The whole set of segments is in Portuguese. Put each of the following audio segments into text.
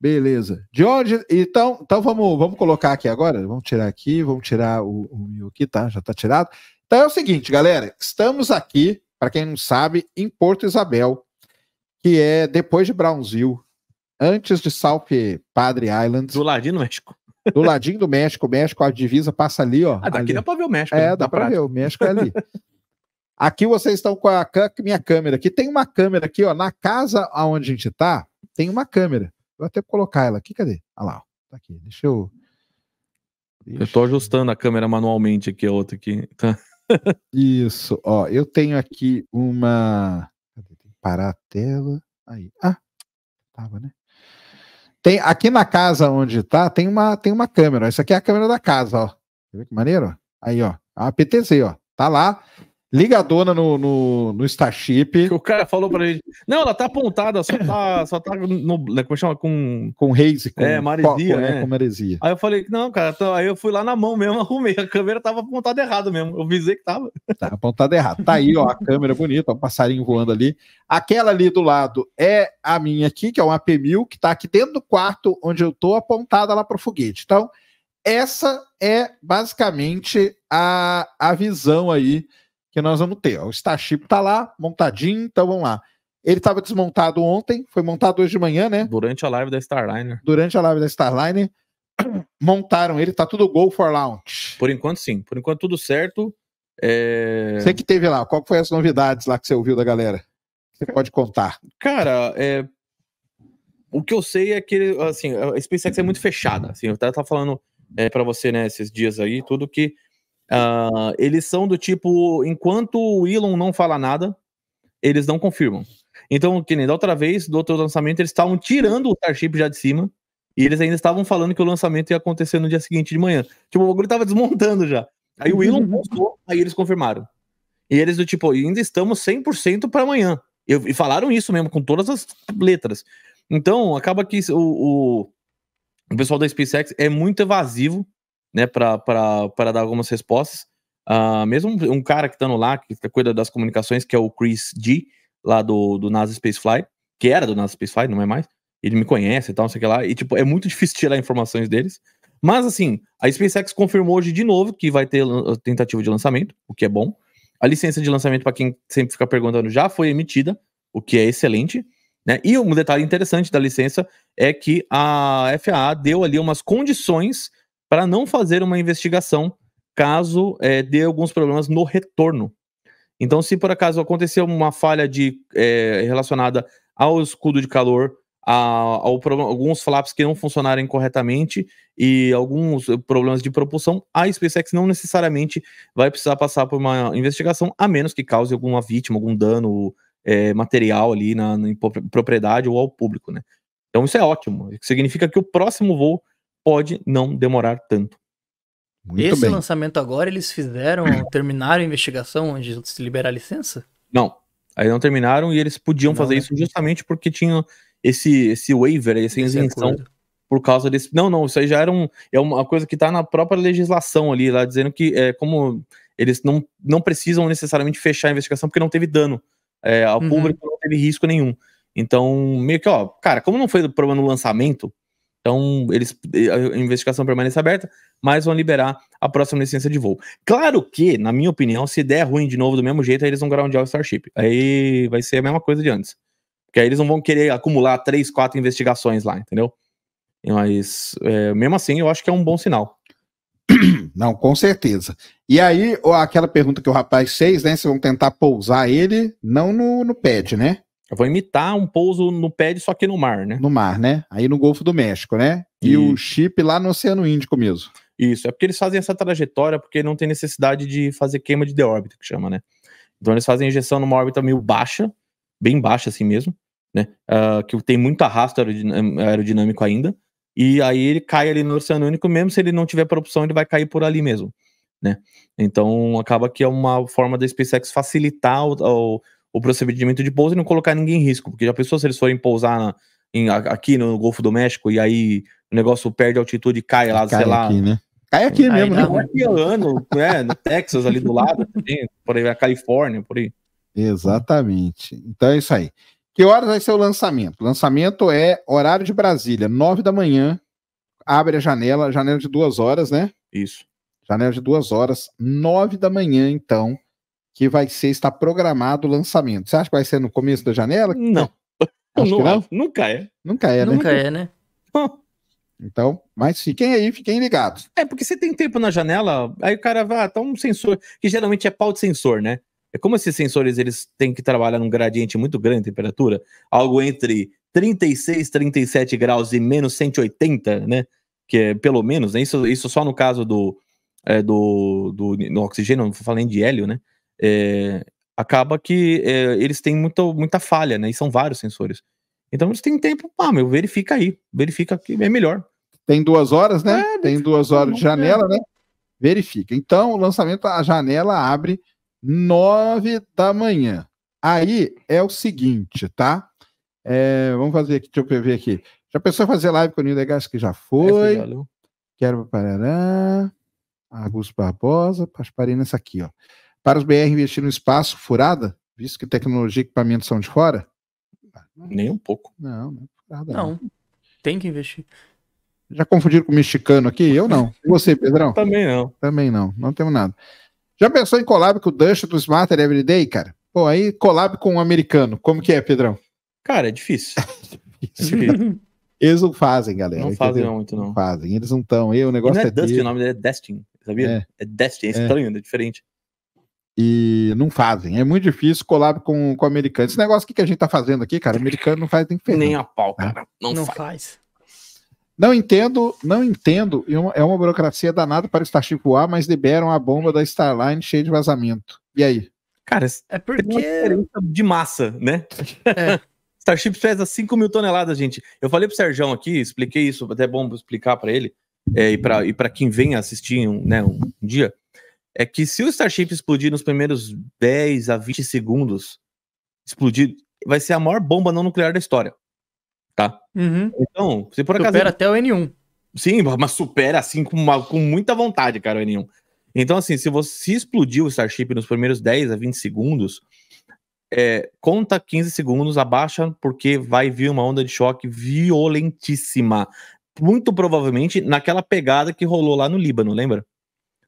Beleza. George, então, então vamos, vamos colocar aqui agora. Vamos tirar aqui, vamos tirar o, o meu aqui, tá? Já tá tirado. Então é o seguinte, galera. Estamos aqui, para quem não sabe, em Porto Isabel, que é depois de Brownsville, antes de South Padre Island. Do ladinho do México. Do ladinho do México, México, a divisa passa ali, ó. Ah, daqui ali. dá pra ver o México. É, né? dá pra prática. ver, o México é ali. Aqui vocês estão com a minha câmera aqui. Tem uma câmera aqui, ó. Na casa onde a gente tá, tem uma câmera. Vou até colocar ela aqui, cadê? Ah lá, ó. tá aqui. Deixa eu. Deixa eu tô ajustando a câmera manualmente aqui, a outra aqui. Tá. Isso, ó. Eu tenho aqui uma. Cadê? Tem que parar a tela. Aí. Ah, tava, né? Tem, aqui na casa onde tá, tem uma, tem uma câmera. Essa aqui é a câmera da casa, ó. Quer ver que maneiro? Aí, ó. A PTZ, ó. Tá lá ligadona no, no, no Starship. O cara falou pra gente. Não, ela tá apontada, só tá, só tá no, né, como chama? Com. Com haze com, é, maresia, com, né? É. com maresia. Aí eu falei, não, cara, tô, aí eu fui lá na mão mesmo, arrumei. A câmera tava apontada errado mesmo. Eu visei que tava. Tá apontada errado. Tá aí, ó, a câmera bonita, um passarinho voando ali. Aquela ali do lado é a minha aqui, que é uma P1000, que tá aqui dentro do quarto onde eu tô, apontada lá pro foguete. Então, essa é basicamente a, a visão aí que nós vamos ter. O Starship está lá, montadinho, então vamos lá. Ele estava desmontado ontem, foi montado hoje de manhã, né? Durante a live da Starliner. Durante a live da Starliner. Montaram ele, tá tudo go for launch. Por enquanto, sim. Por enquanto, tudo certo. É... Você que teve lá, qual foi as novidades lá que você ouviu da galera? Você pode contar. Cara, é... o que eu sei é que, assim, a SpaceX é muito fechada. Assim, eu tava falando é, para você, né, esses dias aí, tudo que Uh, eles são do tipo, enquanto o Elon não fala nada, eles não confirmam. Então, que nem da outra vez, do outro lançamento, eles estavam tirando o Starship já de cima, e eles ainda estavam falando que o lançamento ia acontecer no dia seguinte de manhã. Tipo, o bagulho tava desmontando já. Aí o Elon postou, uhum. aí eles confirmaram. E eles do tipo, ainda estamos 100% para amanhã. E, falaram isso mesmo, com todas as letras. Então, acaba que o, o, o pessoal da SpaceX é muito evasivo né, para dar algumas respostas. Uh, mesmo um cara que está no lá, que cuida das comunicações, que é o Chris G, lá do, do NASA Spaceflight, que era do NASA Spaceflight, não é mais. Ele me conhece e tal, não sei o que lá. E, tipo, é muito difícil tirar informações deles. Mas, assim, a SpaceX confirmou hoje de novo que vai ter tentativa de lançamento, o que é bom. A licença de lançamento, para quem sempre fica perguntando, já foi emitida, o que é excelente. Né? E um detalhe interessante da licença é que a FAA deu ali umas condições para não fazer uma investigação caso é, dê alguns problemas no retorno. Então, se por acaso aconteceu uma falha de, é, relacionada ao escudo de calor, a, ao, alguns flaps que não funcionarem corretamente e alguns eh, problemas de propulsão, a SpaceX não necessariamente vai precisar passar por uma investigação, a menos que cause alguma vítima, algum dano é, material ali na, na propriedade ou ao público, né? Então isso é ótimo. Significa que o próximo voo pode não demorar tanto. Muito Esse bem. lançamento agora eles fizeram, terminaram a investigação onde se liberar a licença? Não. Aí não terminaram e eles podiam não, fazer né? isso justamente porque tinha esse, esse waiver, essa isenção por causa desse. Não, não, isso aí já era um, é uma coisa que está na própria legislação ali, lá dizendo que é como eles não, não precisam necessariamente fechar a investigação porque não teve dano é, ao uhum. público, não teve risco nenhum. Então, meio que, ó, cara, como não foi problema no lançamento, então, eles, a investigação permanece aberta, mas vão liberar a próxima licença de voo. Claro que, na minha opinião, se der ruim de novo do mesmo jeito, aí eles vão groundar o Starship. Aí vai ser a mesma coisa de antes. Porque aí eles não vão querer acumular três, quatro investigações lá, entendeu? Mas, é, mesmo assim, eu acho que é um bom sinal. Não, com certeza. E aí, aquela pergunta que o rapaz fez, né? Se vão tentar pousar ele, não no, no pad, né? Eu vou imitar um pouso no pé, só que no mar, né? No mar, né? Aí no Golfo do México, né? E, e o chip lá no Oceano Índico mesmo. Isso, é porque eles fazem essa trajetória porque não tem necessidade de fazer queima de deórbita, que chama, né? Então eles fazem injeção numa órbita meio baixa, bem baixa assim mesmo, né? Uh, que tem muito arrasto aerodinâmico ainda. E aí ele cai ali no Oceano Índico, mesmo se ele não tiver propulsão, ele vai cair por ali mesmo, né? Então acaba que é uma forma da SpaceX facilitar o, o o procedimento de pouso e não colocar ninguém em risco, porque já pensou se eles forem pousar na, em, aqui no Golfo do México e aí o negócio perde altitude e cai lá, cai sei lá. Aqui, né? Cai aqui aí mesmo, né? Ano, né, No Texas, ali do lado, assim, por aí, a Califórnia, por aí. Exatamente. Então é isso aí. Que horas vai ser o lançamento? O lançamento é horário de Brasília, nove da manhã. Abre a janela, janela de duas horas, né? Isso. Janela de duas horas, nove da manhã, então que vai ser, está programado o lançamento. Você acha que vai ser no começo da janela? Não. Não, não, Nunca é. Nunca é, né? Nunca é, né? Então, mas fiquem aí, fiquem ligados. É, porque você tem tempo na janela, aí o cara vai, ah, tá um sensor, que geralmente é pau de sensor, né? É como esses sensores, eles têm que trabalhar num gradiente muito grande de temperatura, algo entre 36, 37 graus e menos 180, né? Que é pelo menos, né? Isso, isso só no caso do, é, do, do, do oxigênio, não falando de hélio, né? é, acaba que é, eles têm muito, muita falha, né? E são vários sensores. Então eles têm tempo, ah, meu, verifica aí, verifica que é melhor. Tem duas horas, né? É, Tem duas é horas de janela, né? Verifica. Então, o lançamento, a janela abre nove da manhã. Aí é o seguinte, tá? É, vamos fazer aqui, deixa eu ver aqui. Já pensou em fazer live com o Nilo Degas, que já foi. Quero Parará, Augusto Barbosa, Pasparina, essa aqui, ó. Para os BR investir no espaço, furada? Visto que tecnologia e equipamentos são de fora? Ah, Nem um pouco. Não, não é furada. Não, não. tem que investir. Já confundiram com o mexicano aqui? Eu não. E você, Pedrão? Também não. Também não. Não temos nada. Já pensou em collab com o Dust do Smarter Everyday, cara? Pô, aí collab com um americano. Como que é, Pedrão? Cara, é difícil. difícil. Eles não fazem, galera. Não fazem muito, não. não. fazem. Eles não estão. O negócio e não é, é Dust, o nome dele é Destin, sabia? É, é Destin, é, é. estranho, é, é diferente e não fazem. É muito difícil colar com, com o americano. Esse negócio que, que a gente tá fazendo aqui, cara, o americano não faz nem ferro. Nem a pau, é. cara. Né? Não, não faz. faz. Não entendo, não entendo. É uma é burocracia danada para o Starship voar mas liberam a bomba da Starline cheia de vazamento. E aí? Cara, é porque. é diferença de massa, né? É. Starship pesa 5 mil toneladas, gente. Eu falei pro Serjão aqui, expliquei isso, até é bom explicar para ele é, e para quem vem assistir um, né, um dia é que se o Starship explodir nos primeiros 10 a 20 segundos, explodir, vai ser a maior bomba não nuclear da história. Tá? Uhum. Então, se por acaso. Supera até o N1. Sim, mas supera assim com, uma, com muita vontade, cara, o N1. Então, assim, se você explodir o Starship nos primeiros 10 a 20 segundos, é, conta 15 segundos, abaixa, porque vai vir uma onda de choque violentíssima. Muito provavelmente naquela pegada que rolou lá no Líbano, lembra?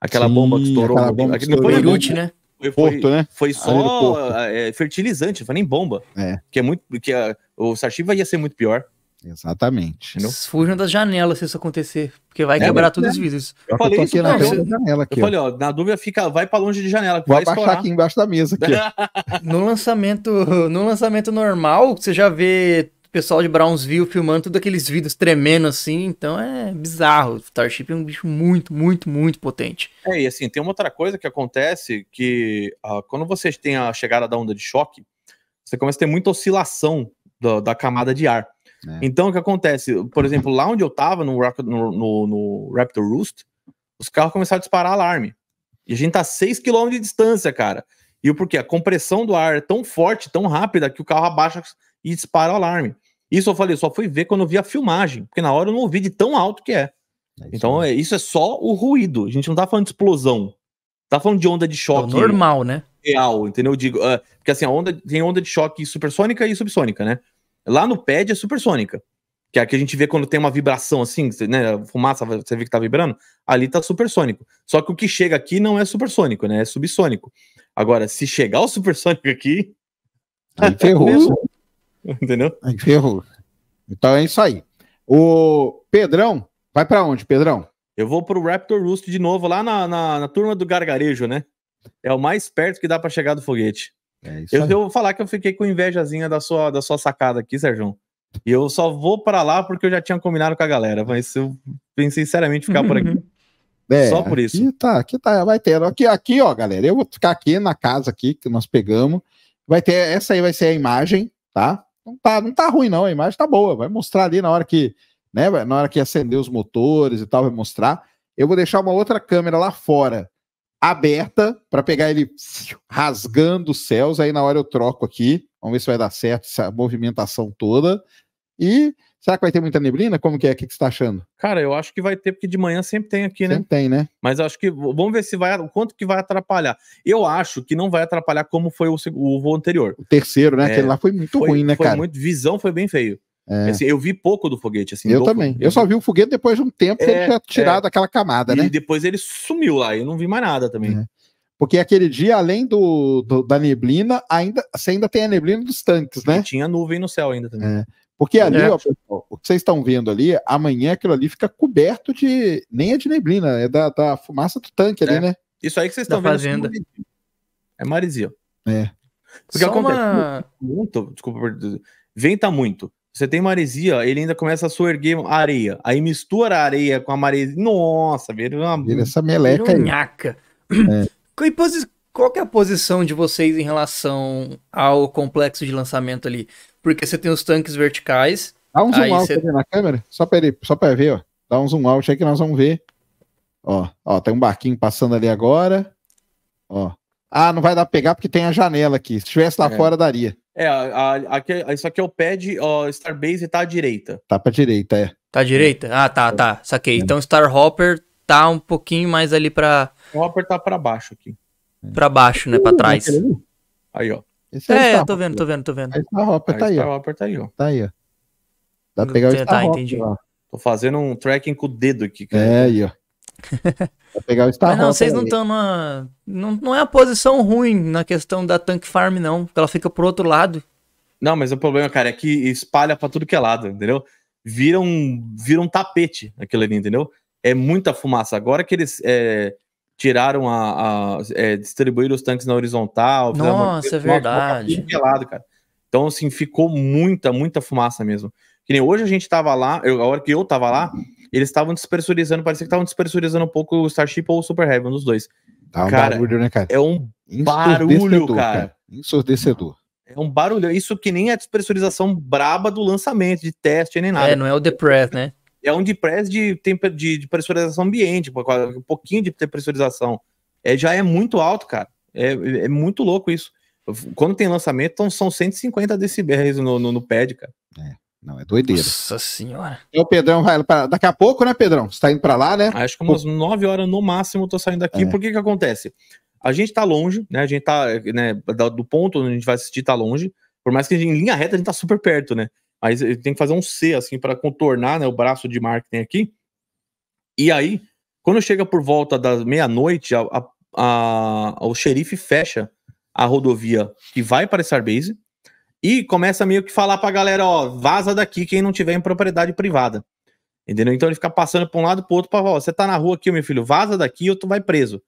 Aquela Sim, bomba que estourou. bomba que estourou. foi Beirute, né? né? Foi, Porto, né? Foi só é, fertilizante, não foi nem bomba. É. Que é muito, que a, o Sarchiva ia ser muito pior. Exatamente. Entendeu? Fujam das janelas se isso acontecer, porque vai é, quebrar mas... Né? todos os vidros. Eu, eu falei aqui na janela aqui, eu falei, ó, na dúvida fica, vai para longe de janela. Vou vai abaixar aqui embaixo da mesa aqui. no lançamento, no lançamento normal, você já vê pessoal de Brownsville filmando tudo aqueles vídeos tremendo assim, então é bizarro. Starship é um bicho muito, muito, muito potente. É, e assim, tem uma outra coisa que acontece que uh, quando você tem a chegada da onda de choque, você começa a ter muita oscilação da, da camada de ar. É. Então, o que acontece? Por exemplo, lá onde eu tava, no, no, no, no Raptor Roost, os carros começaram a disparar alarme. E a gente tá a 6 km de distância, cara. E o porquê? A compressão do ar é tão forte, tão rápida, que o carro abaixa e dispara o alarme. Isso eu falei, só fui ver quando eu vi a filmagem, porque na hora eu não ouvi de tão alto que é. é então, é, isso é só o ruído. A gente não tá falando de explosão. Tá falando de onda de é choque. É normal, né? Real, entendeu? Eu digo, uh, porque assim, a onda tem onda de choque supersônica e subsônica, né? Lá no pad é supersônica. Que é a que a gente vê quando tem uma vibração assim, né? Fumaça, você vê que tá vibrando. Ali tá supersônico. Só que o que chega aqui não é supersônico, né? É subsônico. Agora, se chegar o supersônico aqui. Aí ferrou. Entendeu? É ferrou. Então é isso aí. O Pedrão, vai para onde, Pedrão? Eu vou pro Raptor Roost de novo, lá na, na, na, turma do gargarejo, né? É o mais perto que dá para chegar do foguete. É eu, eu, vou falar que eu fiquei com invejazinha da sua, da sua sacada aqui, Sérgio. E eu só vou para lá porque eu já tinha combinado com a galera, mas eu pensei sinceramente ficar por aqui. É, só por isso. Aqui tá, aqui tá, vai ter. Aqui, aqui, ó, galera, eu vou ficar aqui na casa aqui que nós pegamos. Vai ter, essa aí vai ser a imagem, tá? não tá, não tá ruim, não. A imagem tá boa. Vai mostrar ali na hora que, né? Na hora que acender os motores e tal, vai mostrar. Eu vou deixar uma outra câmera lá fora, aberta, para pegar ele rasgando os céus. Aí na hora eu troco aqui. Vamos ver se vai dar certo essa movimentação toda. E Será que vai ter muita neblina? Como que é? O que, você está achando? Cara, eu acho que vai ter, porque de manhã sempre tem aqui, né? Sempre tem, né? Mas acho que. Vamos ver se vai. O quanto que vai atrapalhar. Eu acho que não vai atrapalhar como foi o, o voo anterior. O terceiro, né? É, Aquele lá foi muito foi, ruim, né, foi cara? Muito, visão foi bem feio. É. Assim, eu vi pouco do foguete, assim. Eu também. Eu só vi o foguete depois de um tempo que é, ele tinha tirado é. aquela camada, né? E depois ele sumiu lá, eu não vi mais nada também. É. Porque aquele dia, além do, do, da neblina, ainda, você ainda tem a neblina dos tanques, né? E tinha nuvem no céu ainda também. É. Porque é. ali, é. ó, pessoal, o que vocês estão vendo ali, amanhã aquilo ali fica coberto de. Nem é de neblina, é da, da fumaça do tanque é. ali, né? Isso aí que vocês estão vendo. É fazenda. É marizio. É. Porque Só acontece uma... muito, desculpa, venta muito. Você tem maresia, ele ainda começa a soerguer areia. Aí mistura a areia com a maresia. Nossa, vira uma. Vira essa meleca vira aí. É. E, qual que é a posição de vocês em relação ao complexo de lançamento ali? Porque você tem os tanques verticais. Dá um zoom out cê... na câmera, só pra, ele, só pra ver, ó. Dá um zoom out aí que nós vamos ver. Ó, ó, tem um barquinho passando ali agora. Ó. Ah, não vai dar pra pegar porque tem a janela aqui. Se tivesse lá é. fora, daria. É, a, a, isso aqui é o pad, ó, Starbase tá à direita. Tá pra direita, é. Tá à direita? Ah, tá, tá. Saquei. É. Então Star Hopper tá um pouquinho mais ali pra. O Hopper tá pra baixo aqui. Pra baixo, né? Pra trás. Aí, ó. Esse é, é eu tô vendo, tô vendo, tô vendo. A Star tá aí, ó. tá aí, ó. Tá aí, ó. Dá pra pegar o Star tá, entendi. Ó. Tô fazendo um tracking com o dedo aqui, cara. É, aí, ó. Pra pegar o Star Mas não, vocês não estão numa... Não, não é a posição ruim na questão da Tank Farm, não. Porque ela fica pro outro lado. Não, mas o problema, cara, é que espalha pra tudo que é lado, entendeu? Vira um, vira um tapete aquilo ali, entendeu? É muita fumaça. Agora que eles... É tiraram a, a é, distribuir os tanques na horizontal. Nossa, é verdade. Pelado, cara. Então, assim, ficou muita, muita fumaça mesmo. Que nem hoje a gente tava lá, eu, a hora que eu tava lá, eles estavam despressurizando, parecia que estavam despressurizando um pouco o Starship ou o Super Heavy, um dos dois. Tá um cara, barulho, né, cara? É um barulho, cara. Ensurdecedor. É um barulho. Isso que nem a despressurização braba do lançamento, de teste, nem nada. É, não é o The Press, né? é um de press de, temper de, de pressurização ambiente, um pouquinho de pressurização. É, já é muito alto, cara. É, é muito louco isso. Quando tem lançamento, então são 150 decibéis no, no, no pad, cara. É. Não, é doideira. Nossa senhora. E o Pedrão vai pra... daqui a pouco, né, Pedrão? Você tá indo para lá, né? Acho que umas 9 horas no máximo eu tô saindo daqui. É. Por que que acontece? A gente tá longe, né? A gente tá, né, do ponto onde a gente vai assistir tá longe. Por mais que gente, em linha reta a gente tá super perto, né? Aí ele tem que fazer um C, assim, para contornar né, o braço de marketing aqui. E aí, quando chega por volta da meia-noite, a, a, a, o xerife fecha a rodovia que vai para Sarbase e começa meio que falar para a galera, ó, vaza daqui quem não tiver em propriedade privada. Entendeu? Então ele fica passando para um lado pro outro para você tá na rua aqui, meu filho, vaza daqui ou tu vai preso.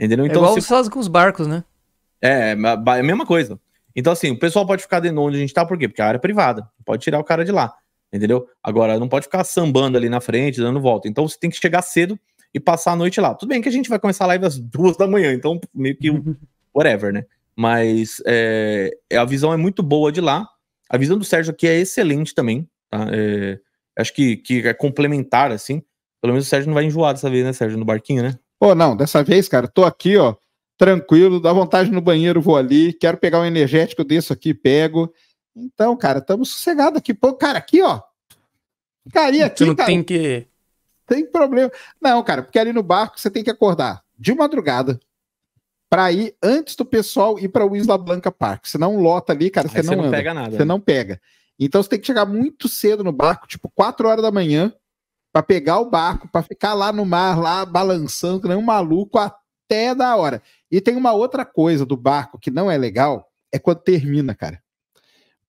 Entendeu? É então, é igual se... os com os barcos, né? É, é, é a mesma coisa. Então, assim, o pessoal pode ficar dentro onde a gente tá, por quê? Porque a área é privada, pode tirar o cara de lá, entendeu? Agora, não pode ficar sambando ali na frente, dando volta. Então, você tem que chegar cedo e passar a noite lá. Tudo bem que a gente vai começar a live às duas da manhã, então meio que whatever, né? Mas é, é, a visão é muito boa de lá. A visão do Sérgio aqui é excelente também, tá? É, acho que, que é complementar, assim. Pelo menos o Sérgio não vai enjoar dessa vez, né, Sérgio, no barquinho, né? Pô, não, dessa vez, cara, tô aqui, ó tranquilo, dá vontade no banheiro, vou ali, quero pegar um energético, desse aqui, pego. Então, cara, estamos sossegados aqui. Pô, cara, aqui, ó. Ficaria aqui, não cara, tem que... Tem problema. Não, cara, porque ali no barco você tem que acordar de madrugada para ir antes do pessoal ir para o Isla Blanca Park. Senão lota ali, cara, você não, não, anda, pega nada. Você né? não pega. Então você tem que chegar muito cedo no barco, tipo 4 horas da manhã, para pegar o barco, para ficar lá no mar, lá balançando, que nem um maluco, até até da hora. E tem uma outra coisa do barco que não é legal, é quando termina, cara.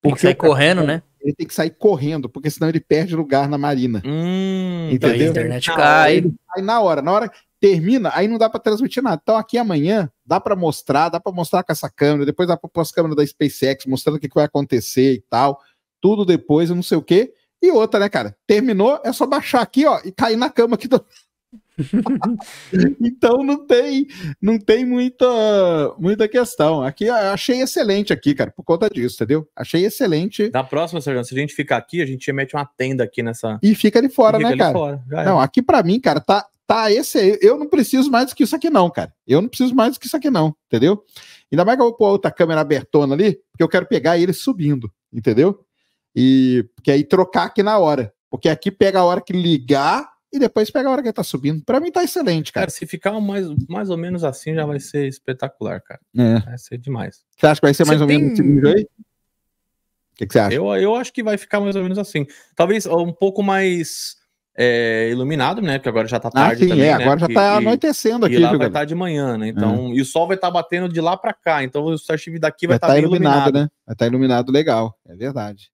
Porque tem que sair cara, correndo, né? Ele tem que sair correndo, porque senão ele perde lugar na marina. Hum, tá, entendeu? A internet cai. Aí na hora. Na hora termina, aí não dá para transmitir nada. Então aqui amanhã dá para mostrar, dá para mostrar com essa câmera, depois dá para pôr as câmeras da SpaceX mostrando o que, que vai acontecer e tal. Tudo depois, eu não sei o quê. E outra, né, cara? Terminou, é só baixar aqui, ó, e cair na cama aqui do. então não tem, não tem muita, muita questão. Aqui ah, achei excelente aqui, cara, por conta disso, entendeu? Achei excelente. Na próxima, Sérgio, se a gente ficar aqui, a gente mete uma tenda aqui nessa e fica ali fora, fica né, ali cara? Fora, não, aqui para mim, cara, tá tá esse eu não preciso mais do que isso aqui não, cara. Eu não preciso mais do que isso aqui não, entendeu? Ainda mais que eu vou pôr outra câmera abertona ali, porque eu quero pegar ele subindo, entendeu? E que aí trocar aqui na hora, porque aqui pega a hora que ligar e depois pega a hora que tá subindo. Para mim tá excelente, cara. cara. se ficar mais, mais ou menos assim, já vai ser espetacular, cara. É. Vai ser demais. Você acha que vai ser mais você ou tem... menos assim? O que, que, você acha? Eu, eu acho que vai ficar mais ou menos assim. Talvez um pouco mais é, iluminado, né? Porque agora já tá ah, tarde ah, sim, também, é, né? agora né? já tá e, anoitecendo aqui. lá viu, vai estar tá de manhã, né? É. Então, uhum. e o sol vai estar tá batendo de lá para cá, então o arquivo daqui vai, estar tá, tá iluminado, iluminado, né? Vai estar tá iluminado legal, é verdade.